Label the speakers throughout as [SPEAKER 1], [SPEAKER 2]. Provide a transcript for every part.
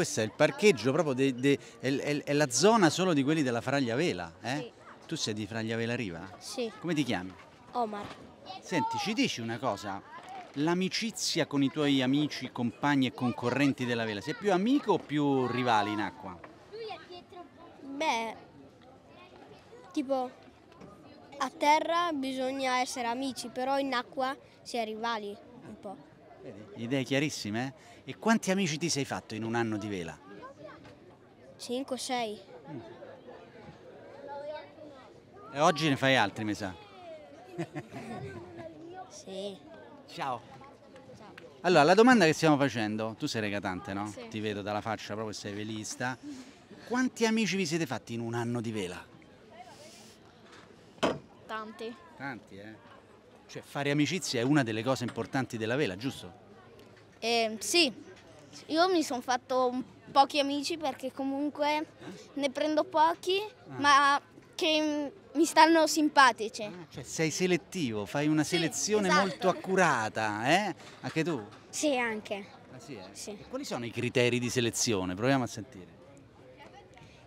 [SPEAKER 1] questo è il parcheggio, proprio de, de, è, è, è, la zona solo di quelli della Fraglia Vela. Eh? Sì. Tu sei di Fraglia Vela Riva? Sì. Come ti chiami? Omar. Senti, ci dici una cosa, l'amicizia con i tuoi amici, compagni e concorrenti della vela, sei più amico o più rivali in acqua?
[SPEAKER 2] Beh, tipo a terra bisogna essere amici, però in acqua si è rivali un po'.
[SPEAKER 1] Vedi, idee chiarissime, eh? E quanti amici ti sei fatto in un anno di vela?
[SPEAKER 2] 5, 6.
[SPEAKER 1] E oggi ne fai altri, mi sa.
[SPEAKER 2] sì. Ciao.
[SPEAKER 1] Allora, la domanda che stiamo facendo, tu sei regatante, no? Sì. Ti vedo dalla faccia proprio sei velista. Quanti amici vi siete fatti in un anno di vela?
[SPEAKER 2] Tanti. Tanti, eh?
[SPEAKER 1] Cioè, fare amicizia è una delle cose importanti della vela, giusto?
[SPEAKER 2] Eh, sì, io mi sono fatto pochi amici perché comunque ne prendo pochi, ah. ma che mi stanno simpatici. Ah,
[SPEAKER 1] cioè sei selettivo, fai una sì, selezione esatto. molto accurata, eh? Anche tu?
[SPEAKER 2] Sì, anche. Ah, sì, eh? sì. Quali sono i
[SPEAKER 1] criteri di selezione? Proviamo a sentire.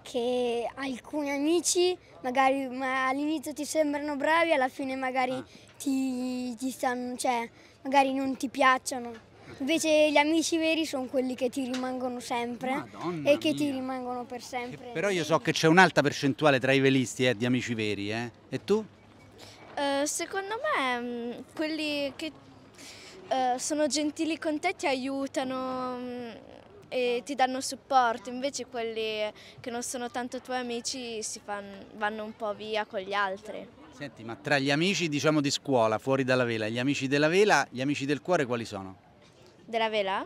[SPEAKER 3] Che alcuni amici magari ma all'inizio ti sembrano bravi, alla fine magari ah. ti, ti stanno, cioè magari non ti piacciono. Invece gli amici veri sono quelli che ti rimangono sempre Madonna e che mia. ti
[SPEAKER 2] rimangono per sempre. Che però io so
[SPEAKER 1] che c'è un'alta percentuale tra i velisti eh, di amici veri, eh. E tu?
[SPEAKER 2] Uh, secondo me mm, quelli che uh, sono gentili con te ti aiutano um, e ti danno supporto, invece quelli che non sono tanto tuoi amici fanno, vanno un po' via con gli altri.
[SPEAKER 1] Senti, ma tra gli amici diciamo di scuola, fuori dalla vela, gli amici della vela, gli amici del cuore quali sono? della vela.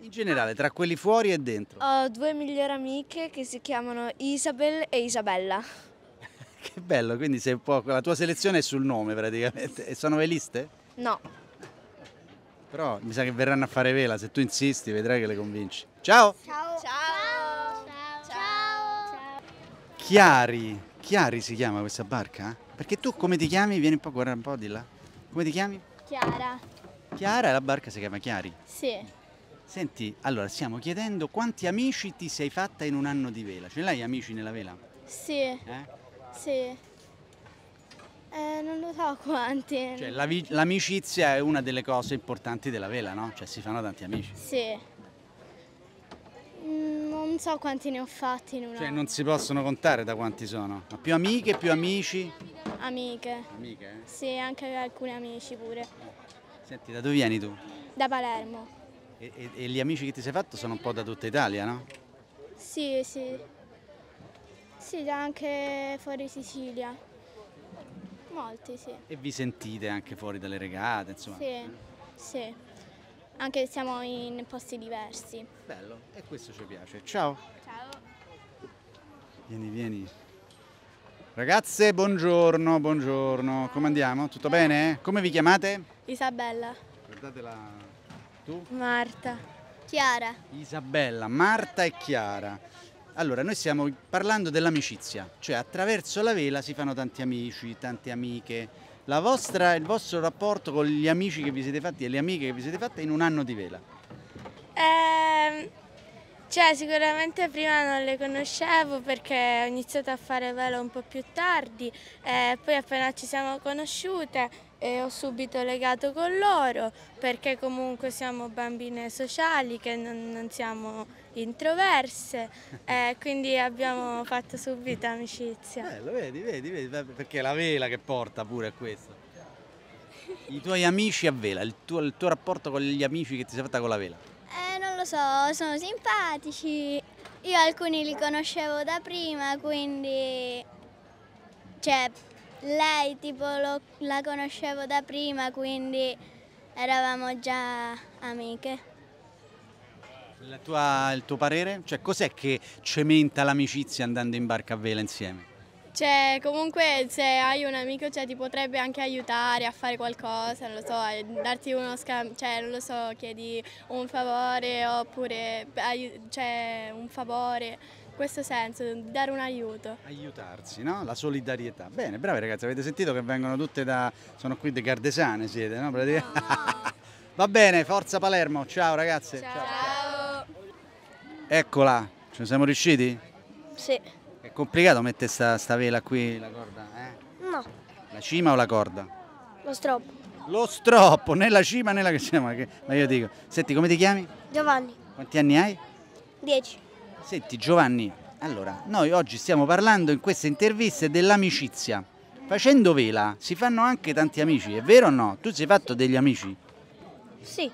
[SPEAKER 1] In generale, tra quelli fuori e dentro?
[SPEAKER 2] Ho due migliori amiche che si chiamano Isabel e Isabella.
[SPEAKER 1] che bello, quindi sei un po'... la tua selezione è sul nome praticamente. E sono veliste? No. Però mi sa che verranno a fare vela, se tu insisti vedrai che le convinci. Ciao! Ciao! Ciao! Ciao! Ciao. Ciao. Chiari, Chiari si chiama questa barca? Perché tu come ti chiami? Vieni un po', guarda un po' di là. Come ti chiami? Chiara. Chiara, la barca si chiama Chiari? Sì. Senti, allora stiamo chiedendo quanti amici ti sei fatta in un anno di vela. Ce l'hai amici nella vela?
[SPEAKER 2] Sì. Eh? Sì. Eh, non lo so quanti. Cioè,
[SPEAKER 1] l'amicizia è una delle cose importanti della vela, no? Cioè, si fanno tanti amici.
[SPEAKER 2] Sì. Mm, non so quanti ne ho fatti in un Cioè,
[SPEAKER 1] non si possono contare da quanti sono. Ma più amiche, più amici?
[SPEAKER 2] Amiche. Amiche? Eh? Sì, anche alcuni amici pure.
[SPEAKER 1] Senti, da dove vieni tu?
[SPEAKER 2] Da Palermo.
[SPEAKER 1] E, e, e gli amici che ti sei fatto sono un po' da tutta Italia, no?
[SPEAKER 2] Sì, sì. Sì, anche fuori Sicilia. Molti, sì.
[SPEAKER 1] E vi sentite anche fuori dalle regate, insomma? Sì,
[SPEAKER 2] sì. Anche se siamo in posti diversi. Bello,
[SPEAKER 1] e questo ci piace. Ciao. Ciao. Vieni, vieni. Ragazze, buongiorno, buongiorno. Come andiamo? Tutto bene? Come vi chiamate?
[SPEAKER 2] Isabella.
[SPEAKER 1] Guardatela. Tu?
[SPEAKER 2] Marta. Chiara.
[SPEAKER 1] Isabella, Marta e Chiara. Allora, noi stiamo parlando dell'amicizia, cioè attraverso la vela si fanno tanti amici, tante amiche. Vostra, il vostro rapporto con gli amici che vi siete fatti e le amiche che vi siete fatte in un anno di vela?
[SPEAKER 2] Eh, cioè, sicuramente prima non le conoscevo perché ho iniziato a fare vela un po' più tardi, eh, poi appena ci siamo conosciute e ho subito legato con loro perché comunque siamo bambine sociali che non, non siamo introverse e quindi abbiamo fatto subito amicizia. Bello,
[SPEAKER 1] vedi, vedi, vedi, perché è la vela che porta pure a questo. I tuoi amici a vela, il tuo, il tuo rapporto con gli amici che ti sei fatta con la vela?
[SPEAKER 3] Eh, non lo so, sono simpatici. Io alcuni li conoscevo da prima, quindi cioè lei tipo lo, la conoscevo da prima, quindi eravamo già
[SPEAKER 2] amiche.
[SPEAKER 1] Tua, il tuo parere? Cioè, cos'è che cementa l'amicizia andando in barca a vela insieme?
[SPEAKER 2] Cioè, comunque se hai un amico cioè, ti potrebbe anche aiutare a fare qualcosa, non lo so, darti uno scambio, cioè, non lo so, chiedi un favore oppure cioè, un favore questo senso, dare un aiuto. Aiutarsi,
[SPEAKER 1] no? La solidarietà. Bene, bravi ragazzi, avete sentito che vengono tutte da... sono qui di Cardesane siete, no? no. Va bene, forza Palermo, ciao ragazze. Ciao. ciao. Eccola, ci siamo riusciti? Sì. È complicato mettere sta, sta vela qui, la
[SPEAKER 2] corda, eh? No.
[SPEAKER 1] La cima o la corda? Lo stroppo. Lo stroppo, né la cima né la cima, ma io dico. Senti, come ti chiami? Giovanni. Quanti anni hai? Dieci. Senti Giovanni, allora, noi oggi stiamo parlando in queste interviste dell'amicizia. Facendo vela si fanno anche tanti amici, è vero o no? Tu sei fatto degli amici? Sì.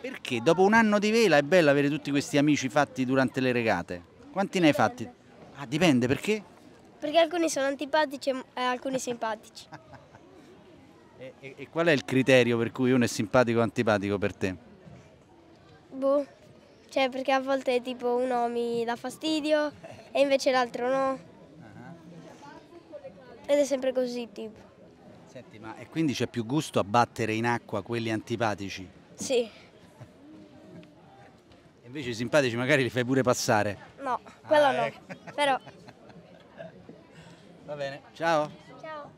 [SPEAKER 1] Perché dopo un anno di vela è bello avere tutti questi amici fatti durante le regate? Quanti ne hai fatti? Ah, dipende perché?
[SPEAKER 2] Perché alcuni sono antipatici e eh, alcuni simpatici.
[SPEAKER 1] e, e, e qual è il criterio per cui uno è simpatico o antipatico per te?
[SPEAKER 2] Boh. Cioè, perché a volte tipo uno mi dà
[SPEAKER 3] fastidio e invece l'altro no. Ah. Ed è sempre così, tipo.
[SPEAKER 1] Senti, ma e quindi c'è più gusto a battere in acqua quelli antipatici? Sì. E invece i simpatici magari li fai pure passare?
[SPEAKER 2] No, quello ah, no, ecco. però...
[SPEAKER 1] Va bene, ciao. Ciao.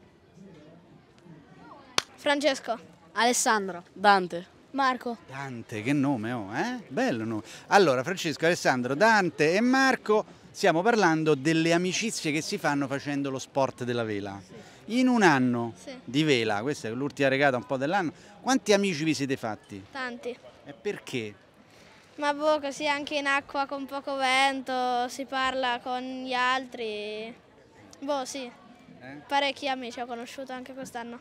[SPEAKER 2] Francesco. Alessandro. Dante. Marco.
[SPEAKER 1] Dante, che nome, oh, eh? Bello nome. Allora, Francesco, Alessandro, Dante e Marco, stiamo parlando delle amicizie che si fanno facendo lo sport della vela. Sì. In un anno sì. di vela, questa è l'ultima regata un po' dell'anno, quanti amici vi siete fatti? Tanti. E perché?
[SPEAKER 2] Ma boh, così anche in acqua con poco vento, si parla con gli altri. Boh, sì.
[SPEAKER 1] Eh?
[SPEAKER 2] Parecchi amici ho conosciuto anche quest'anno.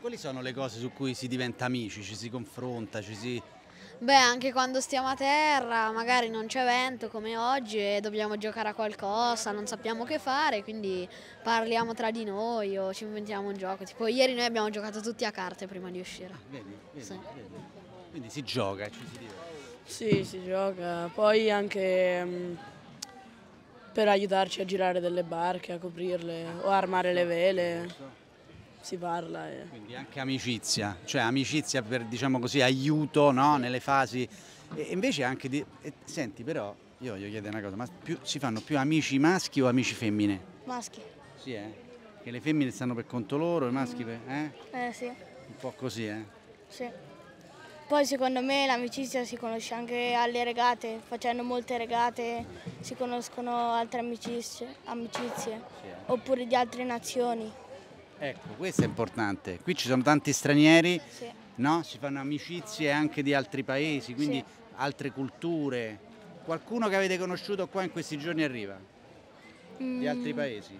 [SPEAKER 1] Quali sono le cose su cui si diventa amici, ci si confronta, ci si...
[SPEAKER 2] Beh, anche quando stiamo a terra, magari non c'è vento come oggi e dobbiamo giocare a qualcosa, non sappiamo che fare, quindi parliamo tra di noi o ci inventiamo un gioco. Tipo ieri noi abbiamo giocato tutti a carte prima di uscire.
[SPEAKER 1] Vedi, vedi, sì. vedi. Quindi si gioca, ci si diverte.
[SPEAKER 2] Sì, si gioca. Poi anche mh, mm, per aiutarci a girare delle barche, a coprirle o a armare le vele si parla. E... Quindi anche
[SPEAKER 1] amicizia, cioè amicizia per diciamo così aiuto no? nelle fasi. E invece anche di... E, senti però, io voglio chiedere una cosa, ma più, si fanno più amici maschi o amici femmine? Maschi. Sì, eh? Che le femmine stanno per conto loro, i maschi per... Eh?
[SPEAKER 2] Eh sì. Un
[SPEAKER 1] po' così, eh?
[SPEAKER 2] Sì. Poi secondo me l'amicizia si conosce anche alle regate, facendo molte regate si conoscono altre amicizie, amicizie sì, eh. oppure di altre nazioni.
[SPEAKER 1] Ecco, questo è importante. Qui ci sono tanti stranieri, sì. no? si fanno amicizie anche di altri paesi, quindi sì. altre culture. Qualcuno che avete conosciuto qua in questi giorni arriva?
[SPEAKER 2] Di altri mm. paesi?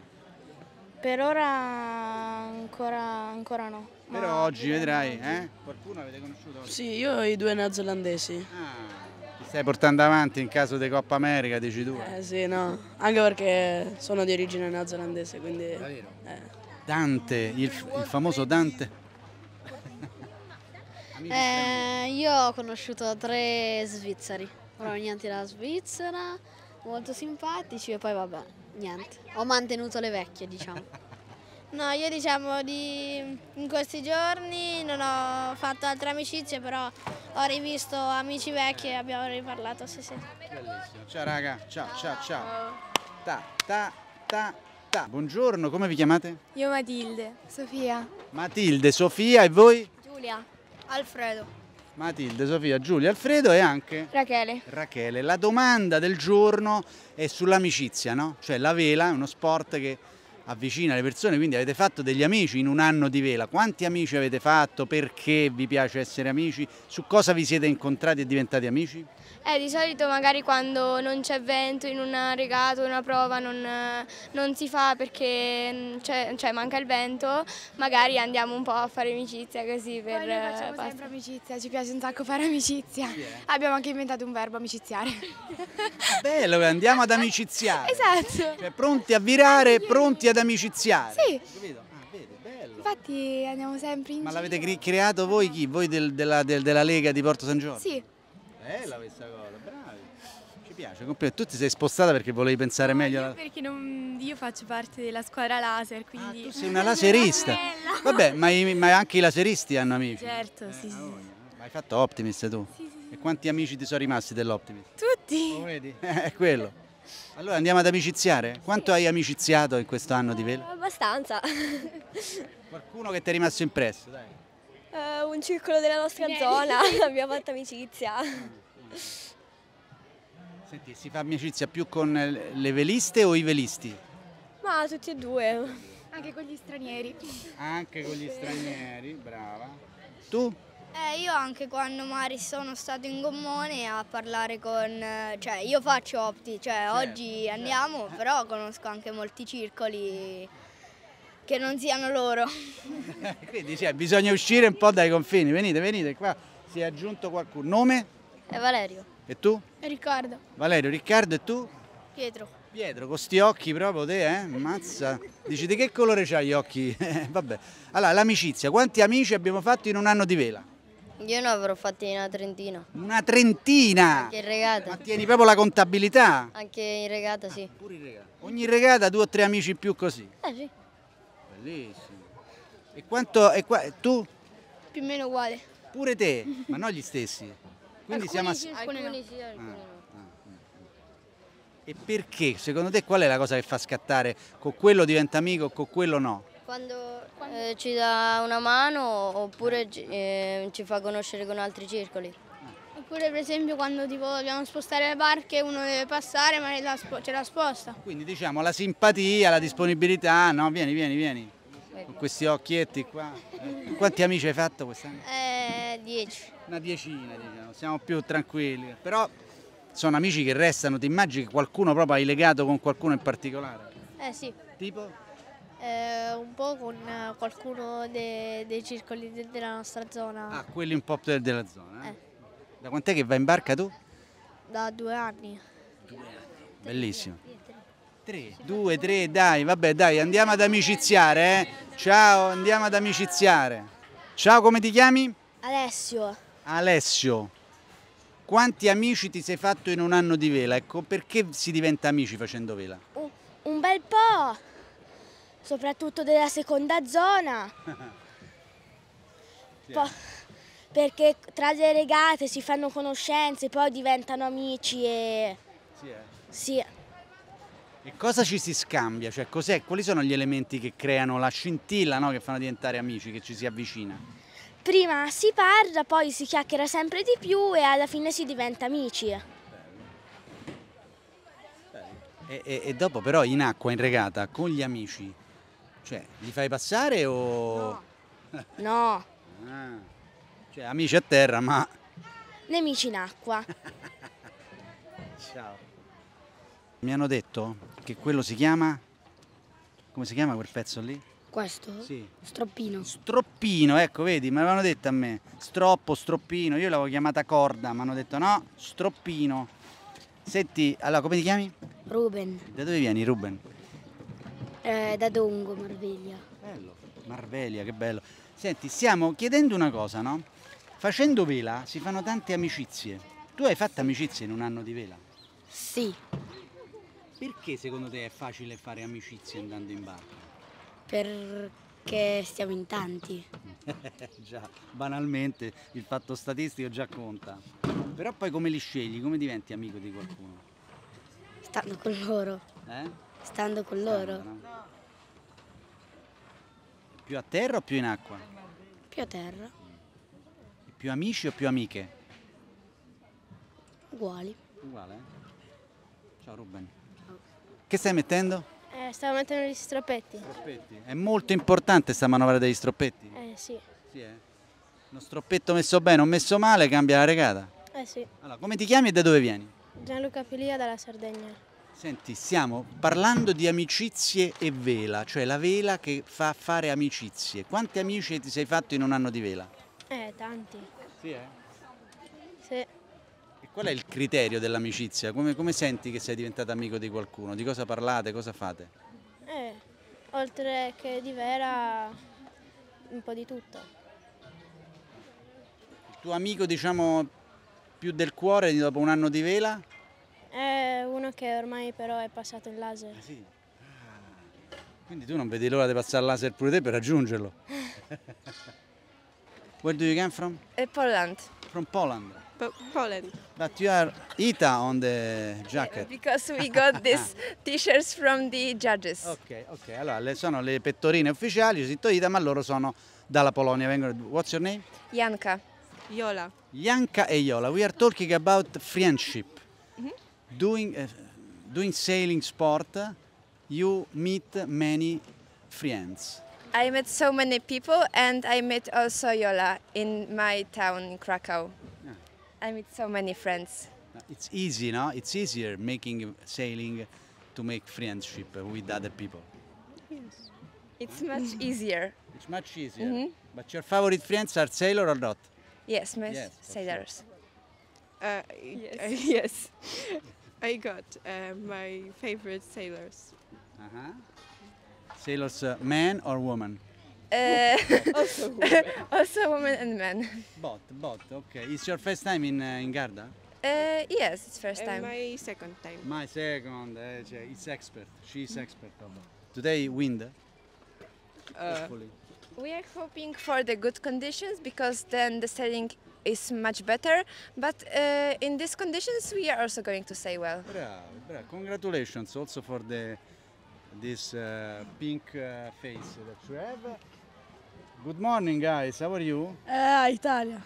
[SPEAKER 2] Per ora ancora, ancora no. Però oggi vedrai, eh? Qualcuno avete conosciuto? Oggi? Sì, io ho i due neozelandesi. Ah,
[SPEAKER 1] ti stai portando avanti in caso di Coppa America, dici tu?
[SPEAKER 2] Eh sì, no, anche perché sono di origine neozelandese, quindi... Davvero? Eh.
[SPEAKER 1] Dante, il, il famoso Dante.
[SPEAKER 2] Eh, io ho conosciuto tre svizzeri, provenienti dalla Svizzera, molto simpatici e poi vabbè, niente. Ho mantenuto le vecchie, diciamo. No, io diciamo di, in questi giorni non ho fatto altre amicizie, però ho rivisto amici vecchi e abbiamo riparlato, sì sì. Bellissimo.
[SPEAKER 1] Ciao raga, ciao ciao ciao. Ta ta ta città. Buongiorno, come vi chiamate?
[SPEAKER 2] Io Matilde. Sofia.
[SPEAKER 1] Matilde, Sofia e voi?
[SPEAKER 2] Giulia. Alfredo.
[SPEAKER 1] Matilde, Sofia, Giulia, Alfredo e anche Rachele. Rachele. La domanda del giorno è sull'amicizia, no? Cioè la vela è uno sport che avvicina le persone, quindi avete fatto degli amici in un anno di vela. Quanti amici avete fatto? Perché vi piace essere amici? Su cosa vi siete incontrati e diventati amici?
[SPEAKER 2] Eh, di solito magari quando non c'è vento in una regata o una prova non, non, si fa perché mm, cioè, manca il vento, magari andiamo un po' a fare amicizia così per... Poi noi facciamo pasta. sempre amicizia, ci piace un sacco fare amicizia. Sì, Abbiamo anche inventato un verbo amiciziare. Ah,
[SPEAKER 1] bello, andiamo ad amiciziare.
[SPEAKER 2] esatto.
[SPEAKER 1] Cioè, pronti a virare, pronti ad amiciziare.
[SPEAKER 2] Sì. Capito? Ah, Infatti andiamo sempre in Ma l'avete
[SPEAKER 1] creato voi chi? Voi del, della, del, della Lega di Porto San Giorgio? Sì. Bella questa cosa, bravi. Ci piace, complimenti. Tu ti sei spostata perché volevi pensare meglio. alla-
[SPEAKER 2] Perché non- io faccio parte della squadra laser, Ah, tu sei una laserista. Vabbè, ma,
[SPEAKER 1] i- ma anche i laseristi hanno amici.
[SPEAKER 2] Certo, sì, eh, sì, sì. Eh. Ma hai
[SPEAKER 1] fatto Optimist tu? Sì, sì, sì. E quanti amici ti sono rimasti dell'Optimist?
[SPEAKER 2] Tutti? vedi?
[SPEAKER 3] È
[SPEAKER 1] quello. Allora andiamo ad amiciziare? Quanto hai amiciziato in questo anno di eh, velo?
[SPEAKER 3] Abbastanza.
[SPEAKER 1] Qualcuno che ti è rimasto impresso,
[SPEAKER 3] dai. Eh, un circolo della nostra zona, abbiamo
[SPEAKER 2] fatto amicizia. Mm.
[SPEAKER 1] Senti, si fa amicizia più con le veliste o i velisti?
[SPEAKER 2] Ma tutti e due. Anche con gli stranieri.
[SPEAKER 1] Anche con gli stranieri, brava. Tu?
[SPEAKER 2] Eh, io anche quando Mari sono stato in gommone a parlare con... cioè io faccio opti, cioè certo, oggi certo. andiamo, certo. però conosco anche molti circoli che non siano loro.
[SPEAKER 1] Quindi cioè, bisogna uscire un po' dai confini, venite, venite qua, si è aggiunto qualcuno. Nome? E Valerio. E tu? Riccardo. Valerio, Riccardo e tu?
[SPEAKER 2] Pietro. Pietro,
[SPEAKER 1] con questi occhi proprio te, eh? Mazza. Dici di che colore c'hai gli occhi? Eh, vabbè. Allora, l'amicizia. Quanti amici abbiamo fatto in un anno di vela?
[SPEAKER 3] Io ne avrò fatti una trentina.
[SPEAKER 1] Una trentina? Anche
[SPEAKER 3] in regata. Ma tieni proprio la
[SPEAKER 1] contabilità?
[SPEAKER 3] Anche in regata,
[SPEAKER 2] sì. Ah, pure in regata. Ogni
[SPEAKER 1] regata due o tre amici in più così? Eh sì. Bellissimo. E quanto... E qua, tu?
[SPEAKER 2] Più o meno uguale.
[SPEAKER 1] Pure te? Ma non gli stessi?
[SPEAKER 2] Quindi alcuni siamo ass- sì, alcuni, alcuni no. sì, ah,
[SPEAKER 3] alcuni ah, no.
[SPEAKER 1] Ah, ah. E perché? Secondo te qual è la cosa che fa scattare? Con quello diventa amico, o con quello no?
[SPEAKER 3] Quando, Quando? Eh, ci dà una mano oppure eh, ci fa conoscere con altri circoli.
[SPEAKER 2] Oppure per esempio quando tipo dobbiamo spostare le barche uno deve passare ma la ce la sposta. Quindi
[SPEAKER 1] diciamo la simpatia, la disponibilità, no? Vieni, vieni, vieni. Ecco. Con questi occhietti qua. Eh, quanti amici hai fatto quest'anno?
[SPEAKER 2] Eh, 10. Una
[SPEAKER 1] diecina, diciamo, siamo più tranquilli. Però sono amici che restano, ti immagini che qualcuno proprio hai legato con qualcuno in particolare?
[SPEAKER 2] Eh sì. Tipo? Eh, un po' con qualcuno de dei circoli de della nostra zona. Ah,
[SPEAKER 1] quelli un po' della zona? Eh. eh. Da quant'è che vai in barca tu?
[SPEAKER 2] Da due anni. Due
[SPEAKER 1] anni, bellissimo. Tre, tre. due, tre, dai, vabbè, dai, andiamo ad amiciziare, eh. Ciao, andiamo ad amiciziare. Ciao, come ti chiami?
[SPEAKER 2] Alessio.
[SPEAKER 1] Alessio, quanti amici ti sei fatto in un anno di vela? Ecco, perché si diventa amici facendo vela?
[SPEAKER 2] Un, un bel po', soprattutto della seconda zona.
[SPEAKER 1] po
[SPEAKER 2] perché tra le regate si fanno conoscenze, poi diventano amici e... Sì, eh. sì.
[SPEAKER 1] E cosa ci si scambia? Cioè, Quali sono gli elementi che creano la scintilla, no? che fanno diventare amici, che ci si avvicina?
[SPEAKER 2] prima si parla, poi si chiacchiera sempre di più e alla fine si diventa amici. E,
[SPEAKER 1] e, e, dopo però in acqua, in regata, con gli amici, cioè li fai passare o...
[SPEAKER 2] No. no.
[SPEAKER 1] Ah. Cioè amici a terra ma...
[SPEAKER 2] Nemici in acqua.
[SPEAKER 1] Ciao. Mi hanno detto che quello si chiama... Come si chiama quel pezzo lì?
[SPEAKER 2] Questo? Sì. Stroppino.
[SPEAKER 1] Stroppino, ecco, vedi, me l'avevano detto a me. Stroppo, stroppino. Io l'avevo chiamata corda, mi hanno detto no, stroppino. Senti, allora come ti chiami? Ruben. Da dove vieni, Ruben?
[SPEAKER 2] Eh, da Dongo, Marveglia. Bello,
[SPEAKER 1] Marveglia, che bello. Senti, stiamo chiedendo una cosa, no? Facendo vela si fanno tante amicizie. Tu hai fatto amicizie in un anno di vela? Sì. Perché secondo te è facile fare amicizie andando in barca?
[SPEAKER 2] perché stiamo in tanti.
[SPEAKER 1] già, banalmente il fatto statistico già conta. Però poi come li scegli, come diventi amico di qualcuno?
[SPEAKER 2] Stando con loro. Eh? Stando con Stando, loro. No?
[SPEAKER 1] Più a terra o più in acqua?
[SPEAKER 2] Più a terra. E
[SPEAKER 1] più amici o più amiche? Uguali. Uguale? Eh? Ciao Ruben. Ciao. Che stai mettendo?
[SPEAKER 2] Eh, stavo mettendo gli stroppetti. stroppetti.
[SPEAKER 1] È molto importante questa manovra degli stroppetti? Eh sì. sì eh? Uno stroppetto messo bene o messo male cambia la regata?
[SPEAKER 2] Eh sì. Allora, come ti
[SPEAKER 1] chiami e da dove vieni?
[SPEAKER 2] Gianluca Filia dalla Sardegna. Senti,
[SPEAKER 1] stiamo parlando di amicizie e vela, cioè la vela che fa fare amicizie. Quanti amici ti sei fatto in un anno di vela?
[SPEAKER 2] Eh, tanti. Sì, eh? Sì. Qual è il
[SPEAKER 1] criterio dell'amicizia? Come, come, senti che sei diventato amico di qualcuno? Di cosa parlate? Cosa fate?
[SPEAKER 2] Eh, oltre che di vera, un po' di tutto.
[SPEAKER 1] Il tuo amico, diciamo, più del cuore dopo un anno di vela?
[SPEAKER 2] È uno che ormai però è passato il laser. Ah, sì?
[SPEAKER 1] Ah. Quindi tu non vedi l'ora di passare il laser pure te per raggiungerlo. Where do you come from? A Poland. From Poland
[SPEAKER 2] but Poland.
[SPEAKER 1] But you are Ita on the jacket.
[SPEAKER 2] Because we got these t-shirts from the judges. Ok,
[SPEAKER 1] ok. Allora, le, sono le pettorine ufficiali, ho scritto Ita, ma loro sono dalla Polonia. Vengono, what's your name?
[SPEAKER 2] Janka. Iola.
[SPEAKER 1] Janka e Iola. We are talking about friendship. Mm -hmm. Doing, uh, doing sailing sport, you meet many friends.
[SPEAKER 2] I met so many people and I met also Yola in my town in Krakow. I meet so many friends.
[SPEAKER 1] It's easy, no? It's easier making sailing to make friendship with other people.
[SPEAKER 2] Yes. It's much easier.
[SPEAKER 1] It's much easier. Mm -hmm. But your favorite friends are sailor or not? Yes, my yes,
[SPEAKER 2] sailors. Sure. Uh, yes. yes. I got uh, my favorite sailors. -huh.
[SPEAKER 1] Sailors, uh, man or woman?
[SPEAKER 2] Uh, also, women. also women and men.
[SPEAKER 1] Both, both. Okay. It's your first time in uh, in Garda?
[SPEAKER 2] Uh, yes, it's first time. my second time.
[SPEAKER 1] My second. it's expert. She's expert. Today wind. Hopefully.
[SPEAKER 2] Uh, we are hoping for the good conditions because then the sailing is much better. But in these conditions, we are also going to sail well.
[SPEAKER 1] Bravo, bravo. Congratulations also for the this pink face that you have. Good morning guys, how are you?
[SPEAKER 2] Eh, ah, Italia.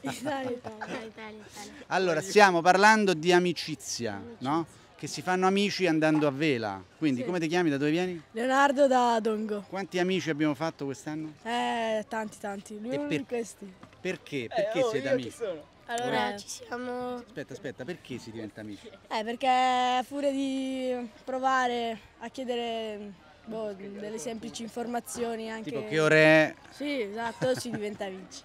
[SPEAKER 2] Italia, ah, Italia. Italia.
[SPEAKER 1] Allora, stiamo parlando di amicizia, amicizia, no? Che si fanno amici andando a vela. Quindi, sì. come ti chiami? Da dove vieni?
[SPEAKER 2] Leonardo da Dongo.
[SPEAKER 1] Quanti amici abbiamo fatto quest'anno?
[SPEAKER 2] Eh, tanti, tanti. Lui per... di questi.
[SPEAKER 1] Perché? Eh, perché eh, oh, siete amici?
[SPEAKER 2] Allora, eh. ci siamo...
[SPEAKER 1] Aspetta, aspetta, perché si diventa amici?
[SPEAKER 2] Eh, perché a furia di provare a chiedere boh, delle semplici informazioni anche... Tipo che ore... è? Sì, esatto, si diventa amici.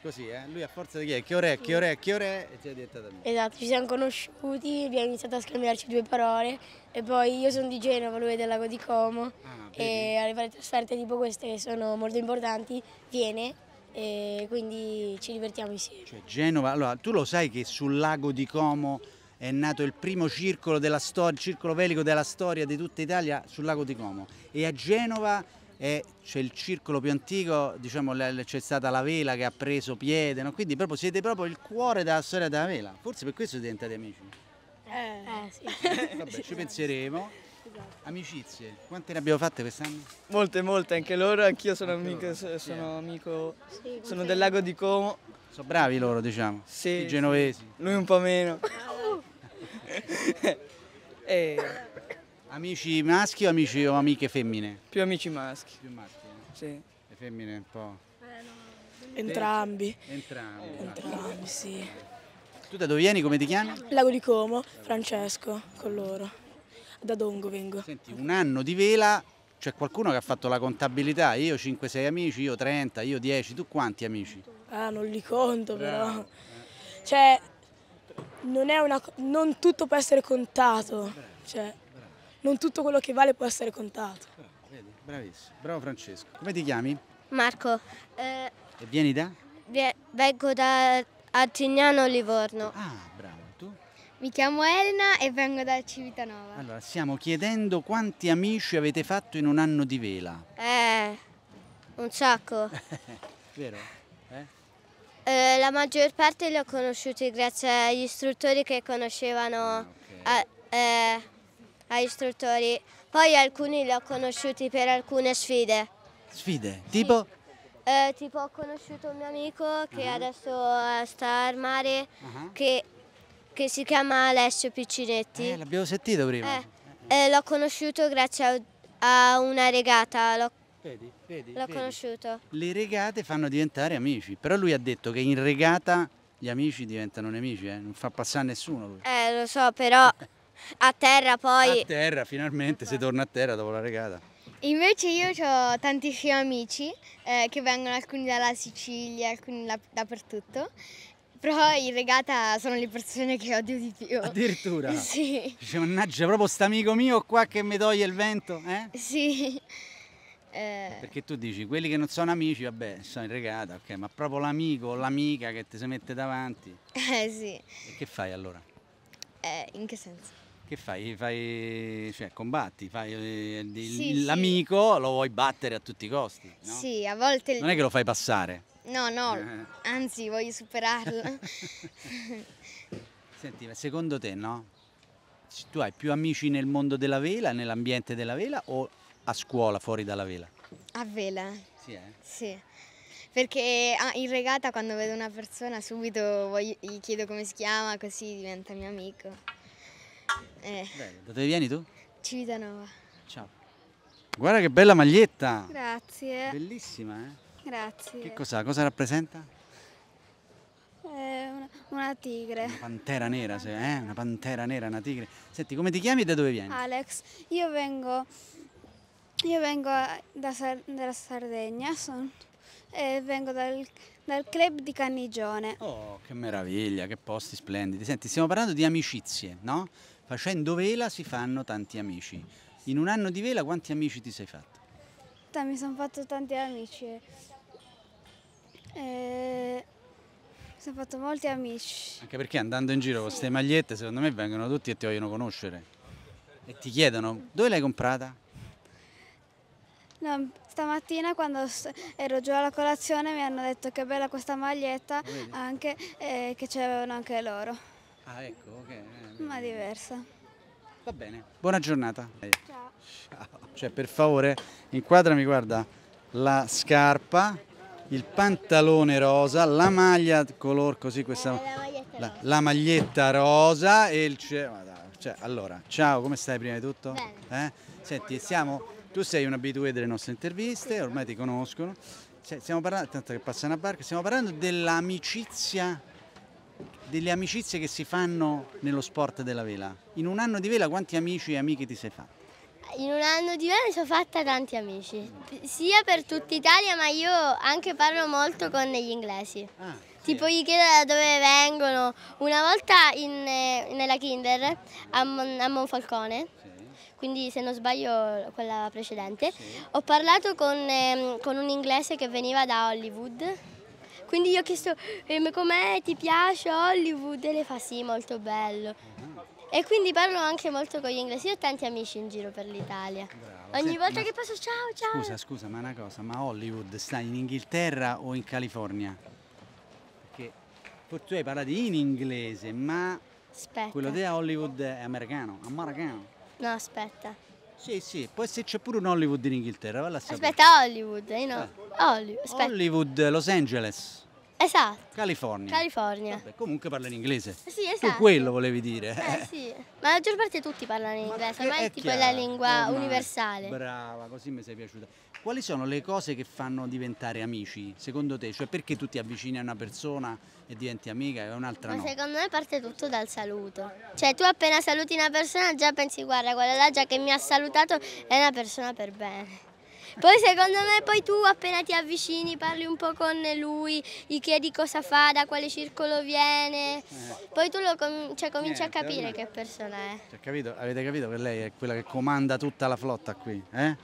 [SPEAKER 1] Così, eh? Lui a forza di chiedere che ore è, che ore è, che ore è e ti è diventata amica.
[SPEAKER 2] Esatto, ci siamo conosciuti, abbiamo iniziato a scambiarci due parole e poi io sono di Genova, lui è del lago di Como ah, e alle varie trasferte tipo queste che sono molto importanti viene e quindi ci divertiamo insieme. Cioè
[SPEAKER 1] Genova, allora tu lo sai che sul lago di Como è nato il primo circolo, della storia, circolo velico della storia di tutta Italia sul lago di Como e a Genova c'è il circolo più antico, diciamo, c'è stata la vela che ha preso piede, no? quindi proprio siete proprio il cuore della storia della vela, forse per questo siete diventati amici.
[SPEAKER 2] Eh, eh sì. Eh, vabbè, ci
[SPEAKER 1] penseremo. Amicizie, quante ne abbiamo fatte quest'anno? Molte, molte, anche loro,
[SPEAKER 2] anch'io sono, anche amico, loro. sono, amico, sì, sono del lago di Como.
[SPEAKER 1] Sono bravi loro, diciamo, sì, i genovesi.
[SPEAKER 2] Lui un po' meno. Ah, e... Eh.
[SPEAKER 1] Amici maschi o, amici, o amiche femmine?
[SPEAKER 2] Più amici maschi. Più maschi,
[SPEAKER 1] eh? Sì. Le femmine un po'? Entrambi. Entrambi. Entrambi, sì. Tu da dove vieni? Come ti chiami?
[SPEAKER 2] Lago di Como, Francesco, con loro. Da Dongo vengo. Senti,
[SPEAKER 1] un anno di vela, c'è qualcuno che ha fatto la contabilità, io 5-6 amici, io 30, io 10, tu quanti amici?
[SPEAKER 2] Ah, non li conto però. Eh. Cioè, non, è una, non tutto può essere contato, cioè, non tutto quello che vale può essere contato.
[SPEAKER 1] Ah, bravissimo, bravo Francesco. Come ti chiami?
[SPEAKER 2] Marco. Eh, e vieni da? Vie, vengo da
[SPEAKER 3] Artignano Livorno. Ah, bravo. Tu? Mi chiamo Elena e vengo da Civitanova.
[SPEAKER 1] Allora, stiamo chiedendo quanti amici avete fatto in un anno di vela.
[SPEAKER 3] Eh, un sacco.
[SPEAKER 1] Vero? Eh?
[SPEAKER 3] Eh, la maggior parte li ho conosciuti grazie agli istruttori che conoscevano ah, okay. a, eh, agli istruttori. Poi alcuni li ho conosciuti per alcune sfide.
[SPEAKER 1] Sfide? Tipo?
[SPEAKER 3] Eh, tipo ho conosciuto un mio amico che uh ah. -huh. adesso sta al mare uh ah. -huh. che, che, si chiama Alessio Piccinetti. Eh,
[SPEAKER 1] l'abbiamo sentito prima.
[SPEAKER 3] Eh, l'ho conosciuto grazie a, a una regata, l'ho Vedi, vedi. L'ho conosciuto.
[SPEAKER 1] Le regate fanno diventare amici, però lui ha detto che in regata gli amici diventano nemici, eh? non fa passare nessuno lui.
[SPEAKER 3] Eh, lo so, però a terra poi... A
[SPEAKER 1] terra, finalmente, si torna a terra dopo la regata.
[SPEAKER 3] Invece io ho tantissimi amici eh, che vengono alcuni dalla Sicilia, alcuni da, dappertutto. Però in regata sono le persone che odio di più. Addirittura? Sì.
[SPEAKER 1] Dice, mannaggia, proprio amico mio qua che mi toglie il vento,
[SPEAKER 3] eh? Sì.
[SPEAKER 1] Eh. Perché tu dici, quelli che non sono amici, vabbè, sono in regata, ok, ma proprio l'amico o l'amica che ti si mette davanti.
[SPEAKER 3] Eh sì. E
[SPEAKER 1] che fai allora?
[SPEAKER 3] Eh, in che senso?
[SPEAKER 1] Che fai? fai cioè, combatti, fai eh, sì, l'amico, sì. lo vuoi battere a tutti i costi,
[SPEAKER 2] no? Sì, a volte... Non è che lo fai passare. No, no, eh. anzi, voglio superarlo.
[SPEAKER 1] Senti, ma secondo te, no? Tu hai più amici nel mondo della vela, nell'ambiente della vela o a scuola fuori dalla vela?
[SPEAKER 2] A vela. Sì, eh? Sì. Perché ah, in regata quando vedo una persona subito voglio, gli chiedo come si chiama, così diventa mio amico. Eh. Bello. Da dove vieni tu? Civitanova.
[SPEAKER 1] Ciao. Guarda che bella maglietta!
[SPEAKER 2] Grazie.
[SPEAKER 1] Bellissima, eh?
[SPEAKER 2] Grazie. Che cos'ha?
[SPEAKER 1] Cosa rappresenta?
[SPEAKER 2] Eh, una, una, tigre. Una
[SPEAKER 1] pantera nera, una pantera. Se, eh? Una pantera nera, una tigre. Senti, come ti chiami e da dove vieni?
[SPEAKER 2] Alex, io vengo io vengo da Sar dalla Sardegna, son, eh, vengo dal, dal, club di Cannigione. Oh, che
[SPEAKER 1] meraviglia, che posti splendidi. Senti, stiamo parlando di amicizie, no? Facendo vela si fanno tanti amici. In un anno di vela quanti amici ti sei fatto?
[SPEAKER 2] Mi sono fatto tanti amici. Eh, mi sono fatto molti amici.
[SPEAKER 1] Anche perché andando in giro con queste magliette, secondo me vengono tutti e ti vogliono conoscere. E ti chiedono dove l'hai comprata?
[SPEAKER 2] No, stamattina quando ero giù alla colazione mi hanno detto che bella questa maglietta ah, anche, eh, che ce l'avevano anche loro.
[SPEAKER 1] Ah ecco, ok. Eh, Ma
[SPEAKER 2] diversa. Va
[SPEAKER 1] bene, buona giornata. Eh, ciao. Ciao. Cioè per favore inquadrami, guarda, la scarpa, il pantalone rosa, la maglia color così questa... Eh, la, maglietta la, la, maglietta rosa e il... Cioè, allora, ciao, come stai prima di tutto? Bene. Eh? Senti, siamo tu sei un abitué delle nostre interviste, ormai ti conoscono. stiamo parlando, tanto che passa una barca, stiamo parlando dell'amicizia, delle amicizie che si fanno nello sport della vela. In un anno di vela quanti amici e amiche ti sei fatta?
[SPEAKER 3] In un anno di vela mi sono fatta tanti amici, sia per tutta Italia ma io anche parlo molto con gli inglesi. Ah, sì. Tipo gli chiedo da dove vengono. Una volta in, eh, nella Kinder a, Mon, a Monfalcone sì quindi se non sbaglio quella precedente, sì. ho parlato con, ehm, con, un inglese che veniva da Hollywood. Quindi gli ho chiesto ehm, com'è, ti piace Hollywood? E lei fa sì, molto bello. Mhm. E quindi parlo anche molto con gli inglesi, io ho tanti amici in giro per l'Italia. Ogni Senti, volta che passo ciao ciao.
[SPEAKER 1] Scusa, scusa, ma una cosa, ma Hollywood sta in Inghilterra o in California? Perché tu hai parlato in inglese, ma
[SPEAKER 3] Aspetta. quello di
[SPEAKER 1] Hollywood è americano, americano.
[SPEAKER 3] No, aspetta.
[SPEAKER 1] Sì, sì, poi se c'è pure un Hollywood in Inghilterra, va là Aspetta,
[SPEAKER 3] Hollywood, io no. Ah. Hollywood, aspetta.
[SPEAKER 1] Hollywood, Los Angeles. Esatto. California.
[SPEAKER 3] California.
[SPEAKER 1] Vabbè, comunque parla in inglese. Eh sì, esatto. Tu quello volevi dire. Eh,
[SPEAKER 3] eh sì, ma la maggior parte tutti parlano in inglese, ormai è, tipo chiaro, la lingua ormai. universale.
[SPEAKER 1] Brava, così mi sei piaciuta. Quali sono le cose che fanno diventare amici, secondo te? Cioè perché tu ti avvicini a una persona e diventi amica e un'altra no? Ma
[SPEAKER 3] secondo me parte tutto dal saluto. Cioè tu appena saluti una persona già pensi guarda quella là già che mi ha salutato è una persona per bene. Poi secondo me poi tu appena ti avvicini parli un po' con lui, gli chiedi cosa fa, da quale circolo viene, eh. poi tu com cioè, cominci Niente, a eh, capire che persona è.
[SPEAKER 1] Cioè, capito? Avete capito che lei è quella che comanda tutta la flotta qui? Eh?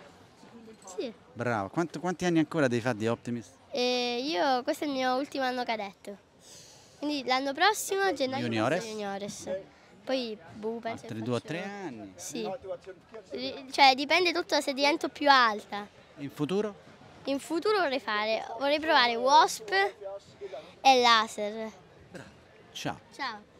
[SPEAKER 1] Sì. Bravo, Quanto, quanti anni ancora devi fare di Optimist?
[SPEAKER 3] E io, questo è il mio ultimo anno cadetto. Quindi l'anno prossimo gennaio juniores. juniores. Poi boh, penso altri due
[SPEAKER 1] o tre anni.
[SPEAKER 3] Sì. Cioè dipende tutto se divento più alta. In futuro? In futuro vorrei fare, vorrei provare Wasp e Laser. Bravo.
[SPEAKER 1] Ciao. Ciao.